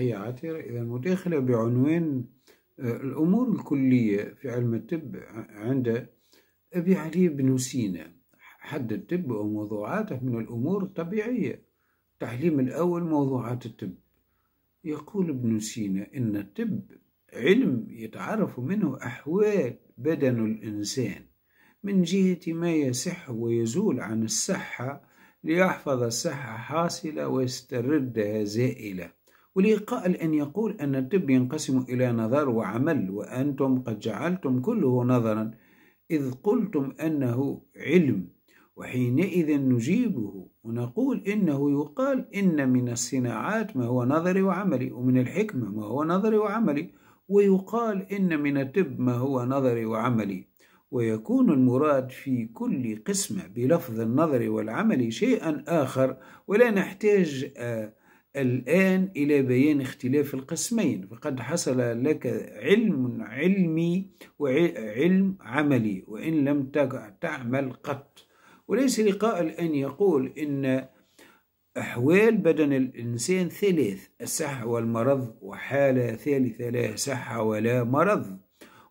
تحياتي إذا مداخلة بعنوان آه، الأمور الكلية في علم الطب عند أبي علي بن سينا حد الطب وموضوعاته من الأمور الطبيعية تحليم الأول موضوعات الطب يقول ابن سينا إن الطب علم يتعرف منه أحوال بدن الإنسان من جهة ما يصح ويزول عن الصحة ليحفظ الصحة حاصلة ويستردها زائلة قائل أن يقول أن الطب ينقسم إلى نظر وعمل وأنتم قد جعلتم كله نظرا إذ قلتم أنه علم وحينئذ نجيبه ونقول إنه يقال إن من الصناعات ما هو نظري وعملي ومن الحكمة ما هو نظري وعملي ويقال إن من الطب ما هو نظري وعملي ويكون المراد في كل قسمة بلفظ النظر والعمل شيئا آخر ولا نحتاج آه الآن إلى بيان اختلاف القسمين فقد حصل لك علم علمي وعلم عملي وإن لم تعمل قط وليس لقاء أن يقول إن أحوال بدن الإنسان ثلاث الصحة والمرض وحالة ثالثة لا صحة ولا مرض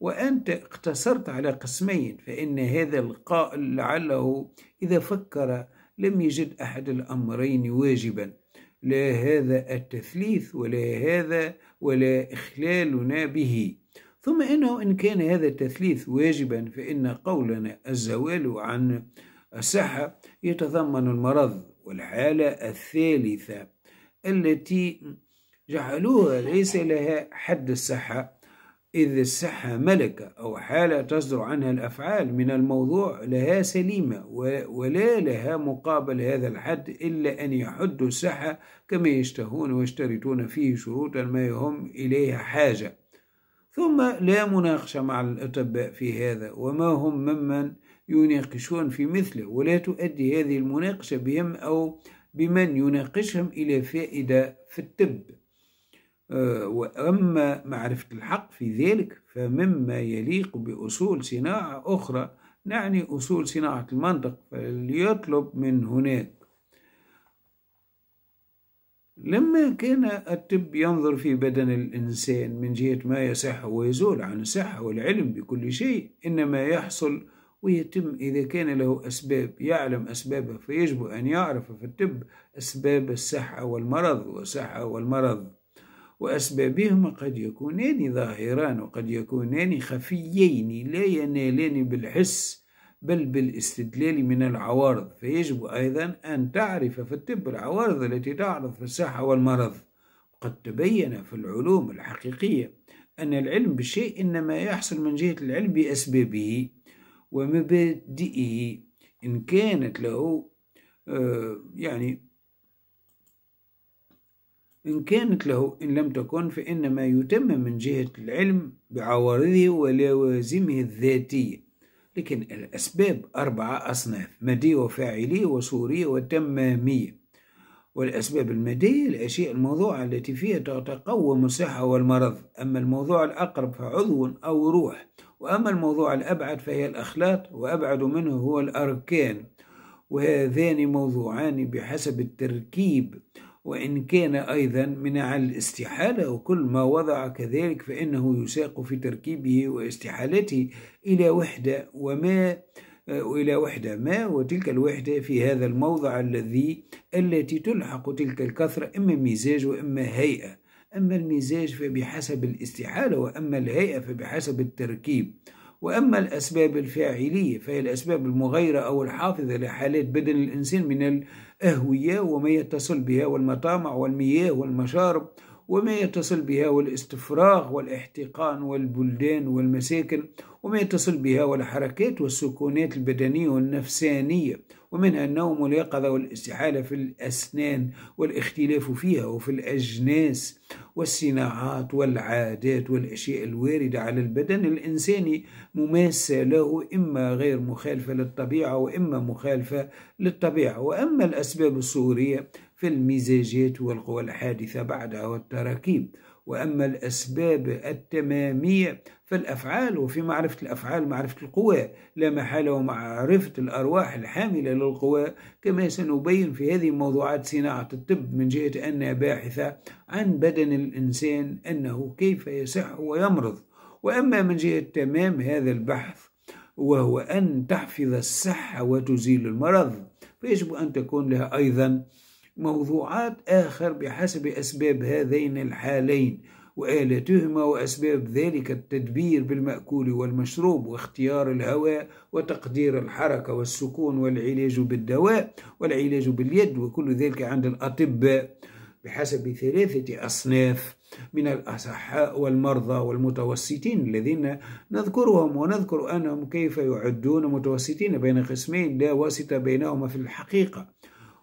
وأنت اقتصرت على قسمين فإن هذا القائل لعله إذا فكر لم يجد أحد الأمرين واجباً لا هذا التثليث ولا هذا ولا إخلالنا به ثم إنه إن كان هذا التثليث واجبا فإن قولنا الزوال عن الصحة يتضمن المرض والحالة الثالثة التي جعلوها ليس لها حد الصحة إذ الصحة ملكة أو حالة تصدر عنها الأفعال من الموضوع لها سليمة ولا لها مقابل هذا الحد إلا أن يحدوا الصحة كما يشتهون ويشترطون فيه شروطا ما هم إليها حاجة ثم لا مناقشة مع الأطباء في هذا وما هم ممن يناقشون في مثله ولا تؤدي هذه المناقشة بهم أو بمن يناقشهم إلى فائدة في الطب آه، وأما معرفة الحق في ذلك فمما يليق بأصول صناعة أخرى نعني أصول صناعة المنطق ليطلب من هناك لما كان الطب ينظر في بدن الإنسان من جهة ما يصح ويزول عن الصحة والعلم بكل شيء إنما يحصل ويتم إذا كان له أسباب يعلم أسبابه فيجب أن يعرف في الطب أسباب الصحة والمرض والصحة والمرض وأسبابهما قد يكونان ظاهران وقد يكونان خفيين لا ينالان بالحس بل بالاستدلال من العوارض فيجب أيضا أن تعرف في الطب العوارض التي تعرض في الصحة والمرض قد تبين في العلوم الحقيقية أن العلم بالشيء إنما يحصل من جهة العلم بأسبابه ومبادئه إن كانت له آه، يعني إن كانت له إن لم تكن فإنما يتم من جهة العلم بعوارضه ولوازمه الذاتية لكن الأسباب أربعة أصناف مادية وفاعلية وصورية وتمامية والأسباب المادية الأشياء الموضوعة التي فيها تتقوم الصحة والمرض أما الموضوع الأقرب فعضو أو روح وأما الموضوع الأبعد فهي الأخلاط وأبعد منه هو الأركان وهذان موضوعان بحسب التركيب وإن كان أيضا من على الاستحالة وكل ما وضع كذلك فإنه يساق في تركيبه واستحالته إلى وحدة وما إلى وحدة ما وتلك الوحدة في هذا الموضع الذي التي تلحق تلك الكثرة إما مزاج وإما هيئة أما المزاج فبحسب الاستحالة وأما الهيئة فبحسب التركيب وأما الأسباب الفاعلية فهي الأسباب المغيرة أو الحافظة لحالات بدن الإنسان من الأهوية وما يتصل بها والمطامع والمياه والمشارب وما يتصل بها والاستفراغ والاحتقان والبلدان والمساكن وما يتصل بها والحركات والسكونات البدنية والنفسانية ومنها النوم واليقظة والاستحالة في الأسنان والاختلاف فيها وفي الأجناس والصناعات والعادات والأشياء الواردة على البدن الإنساني مماسة له إما غير مخالفة للطبيعة وإما مخالفة للطبيعة وأما الأسباب الصورية في المزاجات والقوى الحادثة بعدها والتراكيب وأما الأسباب التمامية فالأفعال وفي معرفة الأفعال معرفة القوى لا محالة ومعرفة الأرواح الحاملة للقوى كما سنبين في هذه موضوعات صناعة الطب من جهة أنها باحثة عن بدن الإنسان أنه كيف يصح ويمرض وأما من جهة تمام هذا البحث وهو أن تحفظ الصحة وتزيل المرض فيجب أن تكون لها أيضا موضوعات آخر بحسب أسباب هذين الحالين وآلتهما وأسباب ذلك التدبير بالمأكول والمشروب واختيار الهواء وتقدير الحركة والسكون والعلاج بالدواء والعلاج باليد وكل ذلك عند الأطباء بحسب ثلاثة أصناف من الأصحاء والمرضى والمتوسطين الذين نذكرهم ونذكر أنهم كيف يعدون متوسطين بين قسمين لا واسطة بينهما في الحقيقة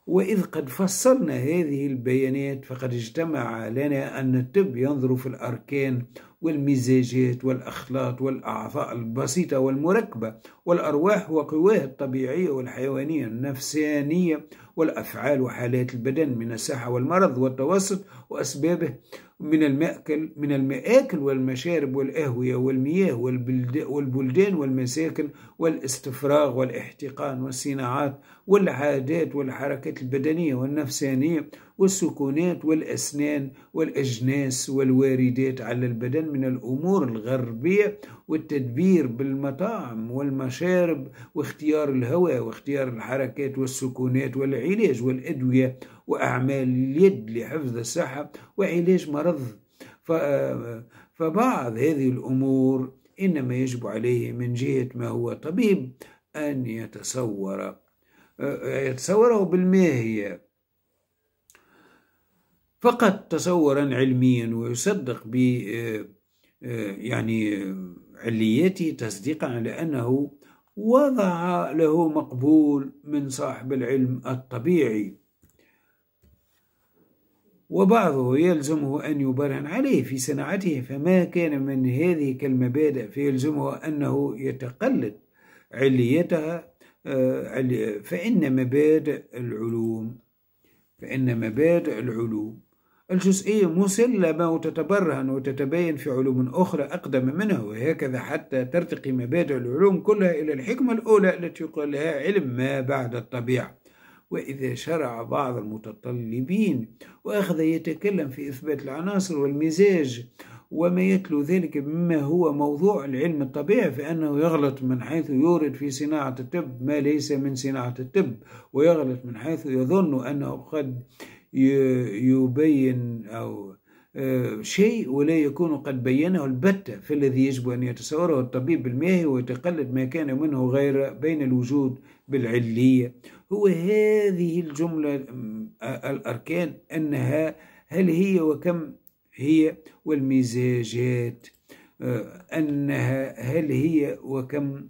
وإذ قد فصلنا هذه البيانات فقد اجتمع لنا أن الطب ينظر في الأركان والمزاجات والأخلاط والأعضاء البسيطة والمركبة والأرواح وقواها الطبيعية والحيوانية النفسانية والأفعال وحالات البدن من الصحة والمرض والتوسط وأسبابه من المأكل من المآكل والمشارب والأهوية والمياه والبلدان والمساكن والاستفراغ والاحتقان والصناعات والعادات والحركات البدنية والنفسانية والسكونات والأسنان والأجناس والواردات على البدن من الأمور الغربية والتدبير بالمطاعم والمشارب واختيار الهواء واختيار الحركات والسكونات والعيش العلاج والأدوية وأعمال اليد لحفظ الصحة وعلاج مرض فبعض هذه الأمور إنما يجب عليه من جهة ما هو طبيب أن يتصور يتصوره بالماهية فقط تصورا علميا ويصدق ب يعني علياته تصديقا على أنه وضع له مقبول من صاحب العلم الطبيعي وبعضه يلزمه أن يبرهن عليه في صناعته فما كان من هذه كالمبادئ فيلزمه أنه يتقلد عليتها آه، فإن مبادئ العلوم فإن مبادئ العلوم الجزئية مسلمة وتتبرهن وتتبين في علوم أخرى أقدم منها وهكذا حتى ترتقي مبادئ العلوم كلها إلى الحكمة الأولى التي يقال لها علم ما بعد الطبيعة وإذا شرع بعض المتطلبين وأخذ يتكلم في إثبات العناصر والمزاج وما يتلو ذلك مما هو موضوع العلم الطبيعي فإنه يغلط من حيث يورد في صناعة الطب ما ليس من صناعة الطب ويغلط من حيث يظن أنه قد يبين أو آه، شيء ولا يكون قد بينه البتة في الذي يجب أن يتصوره الطبيب الماهي ويتقلد ما كان منه غير بين الوجود بالعلية هو هذه الجملة آه، الأركان أنها هل هي وكم هي والمزاجات آه، أنها هل هي وكم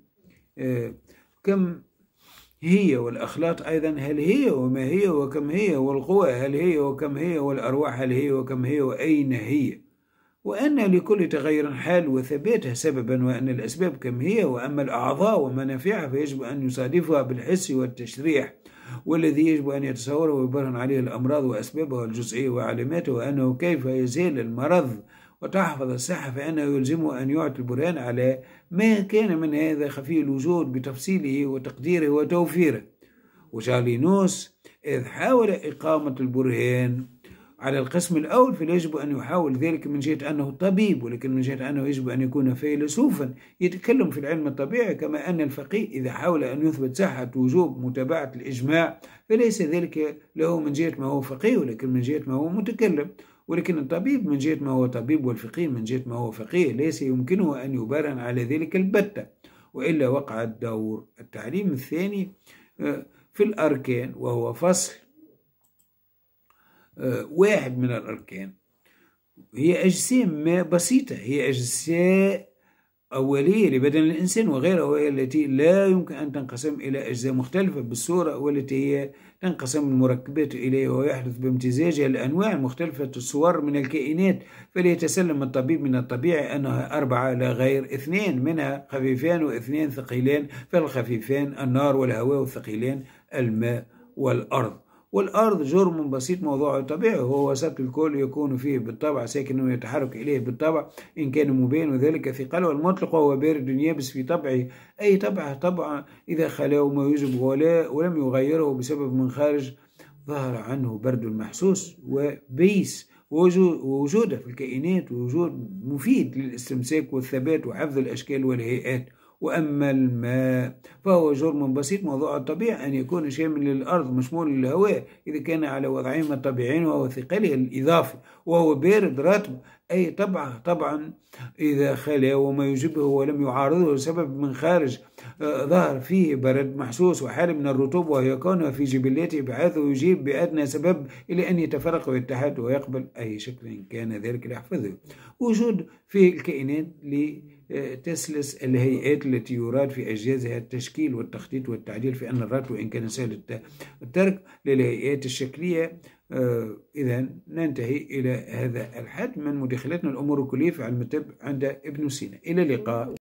كم هي والأخلاط أيضا هل هي وما هي وكم هي والقوى هل هي وكم هي والأرواح هل هي وكم هي وأين هي وأن لكل تغير حال وثباتها سببا وأن الأسباب كم هي وأما الأعضاء ومنافعها فيجب أن يصادفها بالحس والتشريح والذي يجب أن يتصوره ويبرهن عليه الأمراض وأسبابها الجزئية وعلاماتها وأنه كيف يزيل المرض وتحفظ الصحة فإنه يلزمه أن يعطي البرهان على ما كان من هذا خفي الوجود بتفصيله وتقديره وتوفيره وشالينوس إذ حاول إقامة البرهان على القسم الأول فيجب أن يحاول ذلك من جهة أنه طبيب ولكن من جهة أنه يجب أن يكون فيلسوفا يتكلم في العلم الطبيعي كما أن الفقيه إذا حاول أن يثبت صحة وجوب متابعة الإجماع فليس ذلك له من جهة ما هو فقيه ولكن من جهة ما هو متكلم ولكن الطبيب من جهة ما هو طبيب والفقيه من جهة ما هو فقيه ليس يمكنه أن يبرهن على ذلك البتة وإلا وقع الدور التعليم الثاني آه، في الأركان وهو فصل آه، واحد من الأركان هي أجسام ما بسيطة هي أجزاء أولية لبدن الإنسان وغيرها التي لا يمكن أن تنقسم إلى أجزاء مختلفة بالصورة والتي هي تنقسم المركبات إليه ويحدث بامتزاجها الأنواع المختلفة الصور من الكائنات فليتسلم الطبيب من الطبيعي أنها أربعة لا غير اثنين منها خفيفان واثنين ثقيلان فالخفيفان النار والهواء والثقيلان الماء والأرض والأرض جرم بسيط موضوعه طبيعي وهو وسط الكل يكون فيه بالطبع ساكن ويتحرك إليه بالطبع إن كان مبين وذلك في قلوه المطلق وهو بارد يابس في طبعه أي طبع طبعا إذا خلاه ما يجب ولا ولم يغيره بسبب من خارج ظهر عنه برد المحسوس وبيس ووجوده في الكائنات وجود مفيد للاستمساك والثبات وحفظ الأشكال والهيئات وأما الماء فهو جرم بسيط موضوع الطبيعة أن يكون شامل للأرض مشمول للهواء إذا كان على وضعهما الطبيعيين وهو ثقله الإضافي وهو بارد رطب أي طبعا طبعا إذا خلا وما يجبه ولم يعارضه سبب من خارج آه، ظهر فيه برد محسوس وحالة من الرطوبة وهي كونها في جبلته بحيث يجيب بأدنى سبب إلى أن يتفرق ويتحد ويقبل أي شكل كان ذلك يحفظه وجود في الكائنات لي تسلس الهيئات التي يراد في أجهزها التشكيل والتخطيط والتعديل في أن الرد وإن كان سهل الترك للهيئات الشكلية آه، إذا ننتهي إلى هذا الحد من مداخلتنا الأمور الكلية في علم الطب عند ابن سينا إلى اللقاء